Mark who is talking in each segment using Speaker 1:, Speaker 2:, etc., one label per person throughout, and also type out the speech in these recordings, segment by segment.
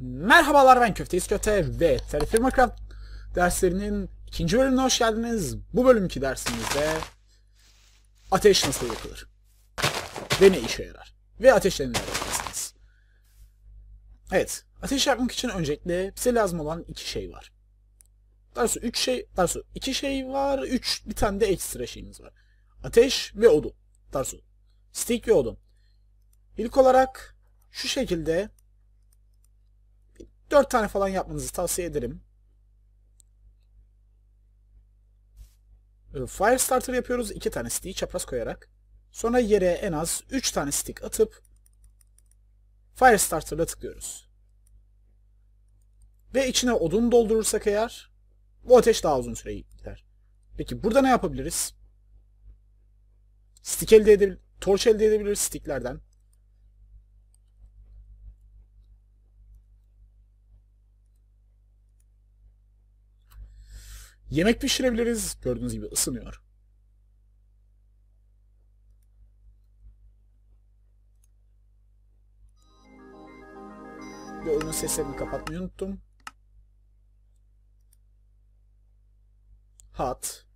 Speaker 1: Merhabalar ben Köfteyiz Köte ve Tarifi Minecraft derslerinin ikinci bölümüne hoş geldiniz. Bu bölümki dersimizde ateş nasıl yapılır ve ne işe yarar ve ateşle neler yaparsınız. Evet, ateş yapmak için öncelikle bize lazım olan iki şey var. Daha doğrusu üç şey, daha doğrusu iki şey var, üç bir tane de ekstra şeyimiz var. Ateş ve odun. Daha doğrusu stick ve odun. İlk olarak şu şekilde 4 tane falan yapmanızı tavsiye ederim. Ee, Firestarter yapıyoruz. 2 tane stick'i çapraz koyarak. Sonra yere en az 3 tane stick atıp Firestarter'la tıklıyoruz. Ve içine odun doldurursak eğer bu ateş daha uzun süre gider. Peki burada ne yapabiliriz? Stick elde edebiliriz. Torç elde edebiliriz sticklerden. Yemek pişirebiliriz. Gördüğünüz gibi ısınıyor. Bir oyunun seslerini kapatmayı unuttum. Hot.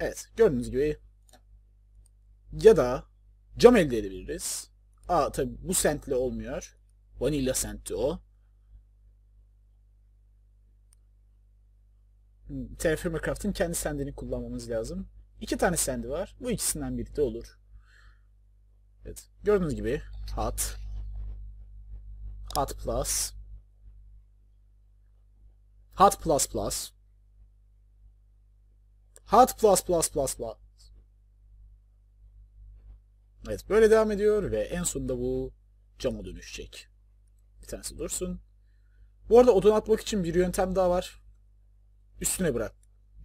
Speaker 1: Evet. Gördüğünüz gibi ya da cam elde edebiliriz. Aa tabi bu sentle olmuyor. Vanilla Sent'ti o. Hmm, Terraformer Craft'ın kendi sendini kullanmamız lazım. İki tane sendi var. Bu ikisinden biri de olur. Evet. Gördüğünüz gibi hat hat plus hat plus plus hat plus plus plus plus Evet böyle devam ediyor ve en sonunda bu cama dönüşecek. Bir tanesi dursun. Bu arada odun atmak için bir yöntem daha var. Üstüne bırak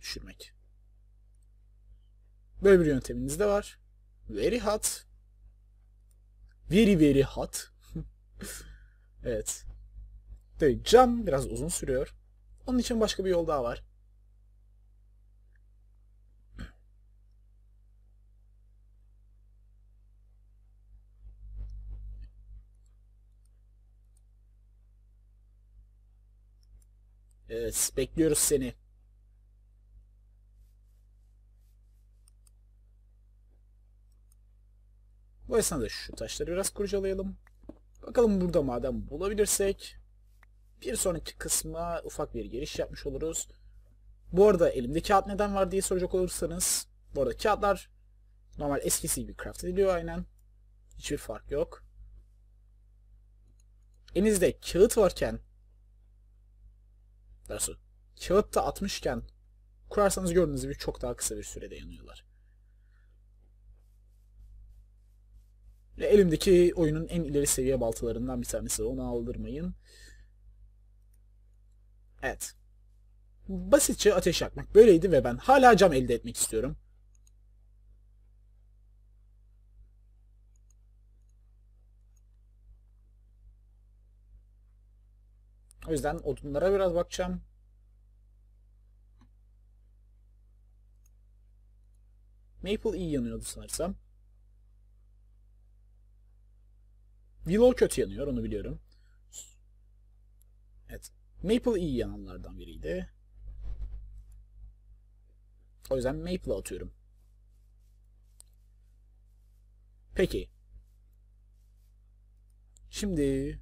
Speaker 1: düşürmek. Böyle bir yönteminiz de var. Very hot. Very very hot. evet. Tabii cam biraz uzun sürüyor. Onun için başka bir yol daha var. Evet, bekliyoruz seni. Bu esnada şu taşları biraz kurcalayalım. Bakalım burada madem bulabilirsek bir sonraki kısma ufak bir giriş yapmış oluruz. Bu arada elimde kağıt neden var diye soracak olursanız bu arada kağıtlar normal eskisi gibi craft ediliyor aynen. Hiçbir fark yok. Elinizde kağıt varken Nasıl? Kağıtta atmışken kurarsanız gördüğünüz gibi çok daha kısa bir sürede yanıyorlar. Ve elimdeki oyunun en ileri seviye baltalarından bir tanesi. Onu aldırmayın. Evet. Basitçe ateş yakmak böyleydi ve ben hala cam elde etmek istiyorum. O yüzden odunlara biraz bakacağım. Maple iyi yanıyordu sanırsam. Willow kötü yanıyor onu biliyorum. Evet. Maple iyi yananlardan biriydi. O yüzden Maple atıyorum. Peki. Şimdi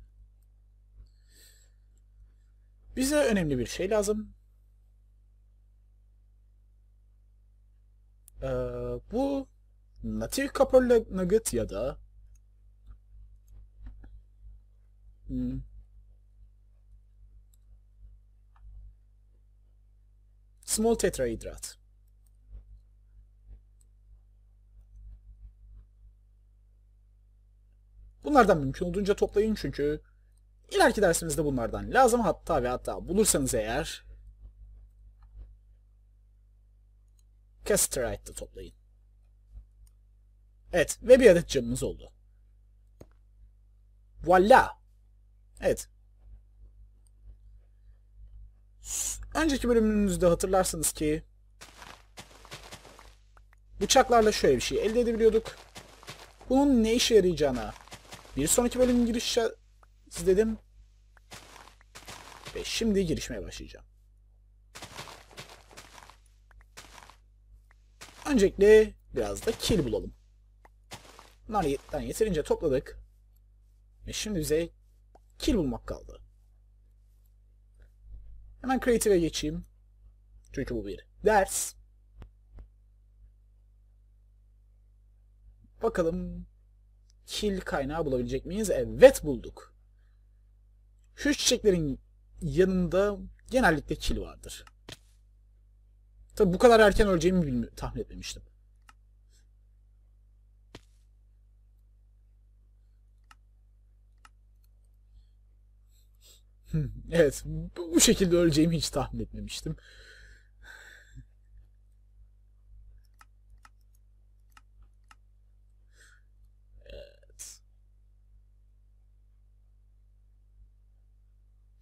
Speaker 1: bize önemli bir şey lazım. Ee, bu natif kapalı nugget ya da hmm. small tetrahidrat. Bunlardan mümkün olduğunca toplayın çünkü İleriki dersimizde bunlardan lazım. Hatta ve hatta bulursanız eğer Casterite'da toplayın. Evet ve bir adet canımız oldu. Voila. Evet. Önceki bölümümüzde hatırlarsınız ki bıçaklarla şöyle bir şey elde edebiliyorduk. Bunun ne işe yarayacağına bir sonraki bölümün giriş izledim. Ve şimdi girişmeye başlayacağım. Öncelikle biraz da kill bulalım. Bunları yeterince topladık. Ve şimdi bize kill bulmak kaldı. Hemen creative'e geçeyim. Çünkü bu bir ders. Bakalım kill kaynağı bulabilecek miyiz? Evet bulduk. Şu çiçeklerin yanında genellikle kil vardır. Tabi bu kadar erken öleceğimi tahmin etmemiştim. evet bu, bu şekilde öleceğimi hiç tahmin etmemiştim.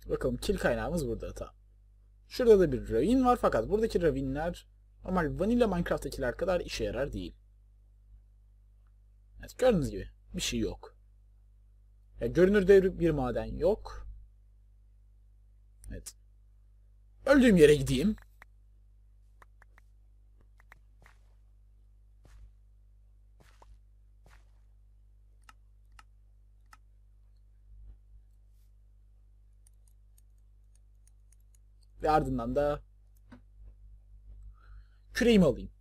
Speaker 1: Bakalım kil kaynağımız burada tamam. Şurada da bir ravin var fakat buradaki ravinler normal vanilla Minecraft'takiler kadar işe yarar değil. Evet gördüğünüz gibi bir şey yok. Ya görünürde bir maden yok. Evet. Öldüğüm yere gideyim. Ve ardından da küreğimi alayım.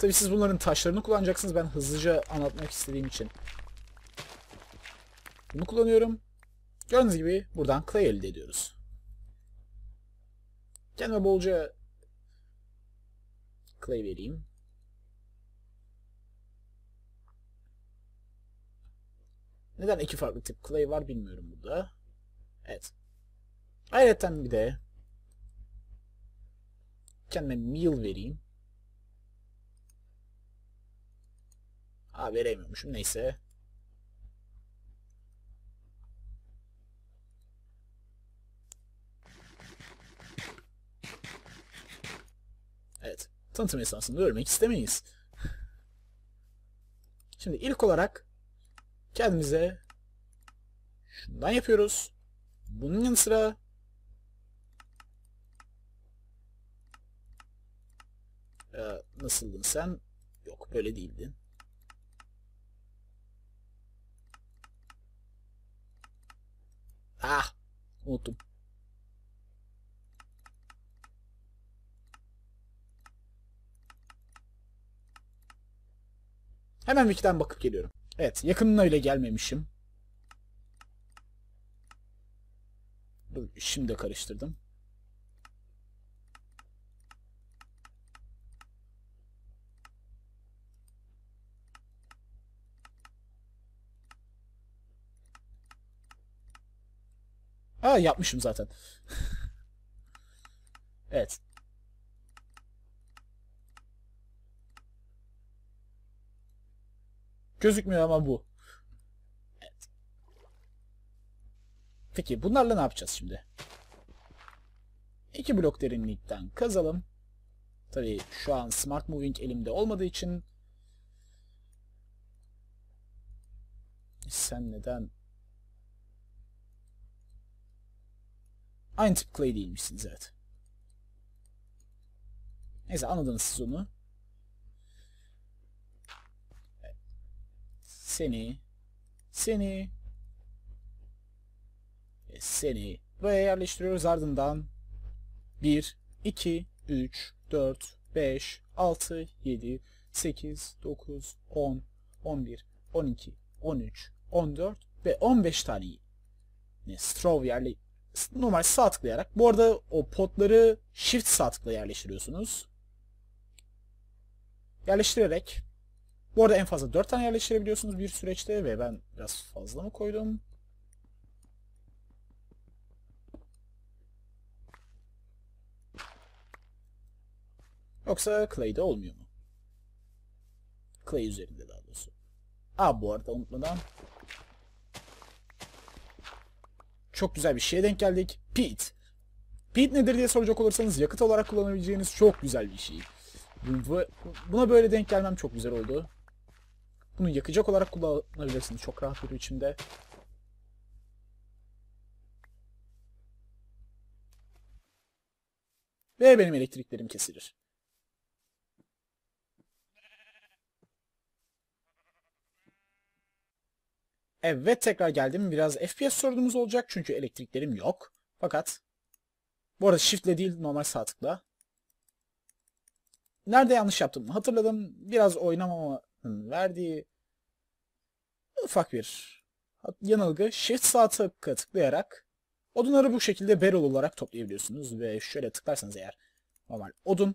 Speaker 1: Tabi siz bunların taşlarını kullanacaksınız. Ben hızlıca anlatmak istediğim için. Bunu kullanıyorum. Gördüğünüz gibi buradan clay elde ediyoruz. Kendime bolca clay vereyim. Neden iki farklı tip clay var bilmiyorum burada. Evet. Ayrıca bir de kendime meal vereyim. Ha veremiyormuşum neyse. Evet. Tanıtım esnasında ölmek istemeyiz. Şimdi ilk olarak kendimize şundan yapıyoruz. Bunun yanı sıra Nasıldın sen? Yok böyle değildin. Ah unuttum. Hemen Wiki'den bakıp geliyorum. Evet yakınına bile gelmemişim. Şimdi karıştırdım. yapmışım zaten. evet. Gözükmüyor ama bu. Evet. Peki bunlarla ne yapacağız şimdi? İki blok derinlikten kazalım. Tabii şu an Smart Moving elimde olmadığı için sen neden Aynı tip clay değilmişsiniz evet. Neyse anladınız siz onu. Seni. Seni. E, seni. Buraya yerleştiriyoruz ardından. 1, 2, 3, 4, 5, 6, 7, 8, 9, 10, 11, 12, 13, 14 ve 15 tane ne, straw yerle normal sağ tıklayarak. Bu arada o potları shift sağ tıkla yerleştiriyorsunuz. Yerleştirerek. Bu arada en fazla 4 tane yerleştirebiliyorsunuz bir süreçte ve ben biraz fazla mı koydum? Yoksa Clay'de olmuyor mu? Clay üzerinde daha doğrusu. Aa bu arada unutmadan çok güzel bir şeye denk geldik. Pit. Pit nedir diye soracak olursanız yakıt olarak kullanabileceğiniz çok güzel bir şey. Buna böyle denk gelmem çok güzel oldu. Bunu yakacak olarak kullanabilirsiniz çok rahat bir biçimde. Ve benim elektriklerim kesilir. Evet tekrar geldim. Biraz FPS sorunumuz olacak çünkü elektriklerim yok. Fakat bu arada shiftle değil normal sağ tıkla. Nerede yanlış yaptım hatırladım. Biraz oynamamın verdiği ufak bir yanılgı. Shift sağ tıkla tıklayarak odunları bu şekilde barrel olarak toplayabiliyorsunuz. Ve şöyle tıklarsanız eğer normal odun.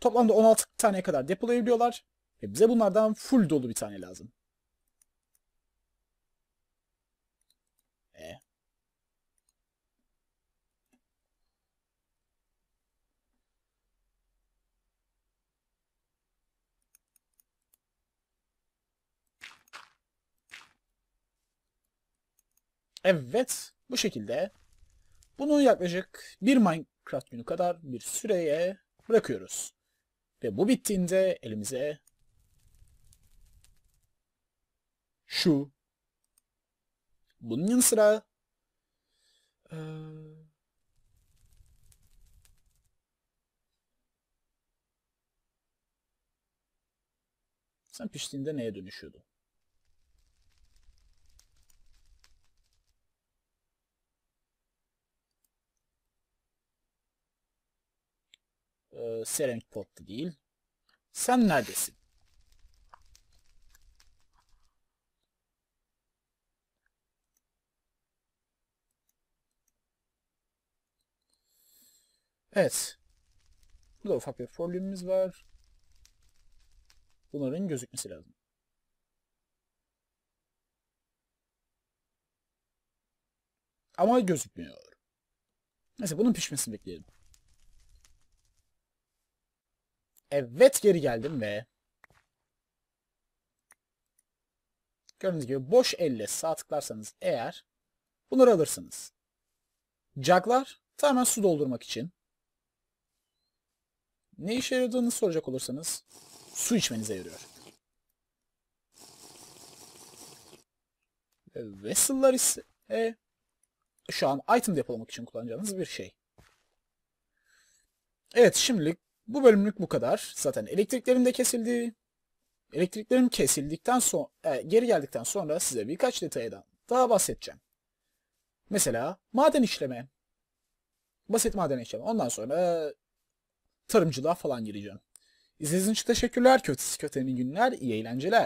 Speaker 1: Toplamda 16 taneye kadar depolayabiliyorlar. Ve bize bunlardan full dolu bir tane lazım. Evet, bu şekilde bunu yaklaşık bir Minecraft günü kadar bir süreye bırakıyoruz. Ve bu bittiğinde elimize şu bunun yanı sıra ee, sen piştiğinde neye dönüşüyordu? Ee, Serenk Potlu değil. Sen neredesin? Evet. Burada ufak bir problemimiz var. Bunların gözükmesi lazım. Ama gözükmüyor. Neyse bunun pişmesini bekleyelim. Evet geri geldim ve gördüğünüz gibi boş elle sağ tıklarsanız eğer bunları alırsınız. Caklar tamamen su doldurmak için. Ne işe yaradığını soracak olursanız su içmenize yarıyor. Vessel'lar ise e, şu an item depolamak için kullanacağınız bir şey. Evet şimdilik bu bölümlük bu kadar. Zaten elektriklerim de kesildi. Elektriklerim kesildikten sonra, e, geri geldikten sonra size birkaç detaydan daha bahsedeceğim. Mesela maden işleme. Basit maden işleme. Ondan sonra e, tarımcılığa falan gireceğim. İzlediğiniz için teşekkürler. Kötüsü kötü günler, iyi eğlenceler.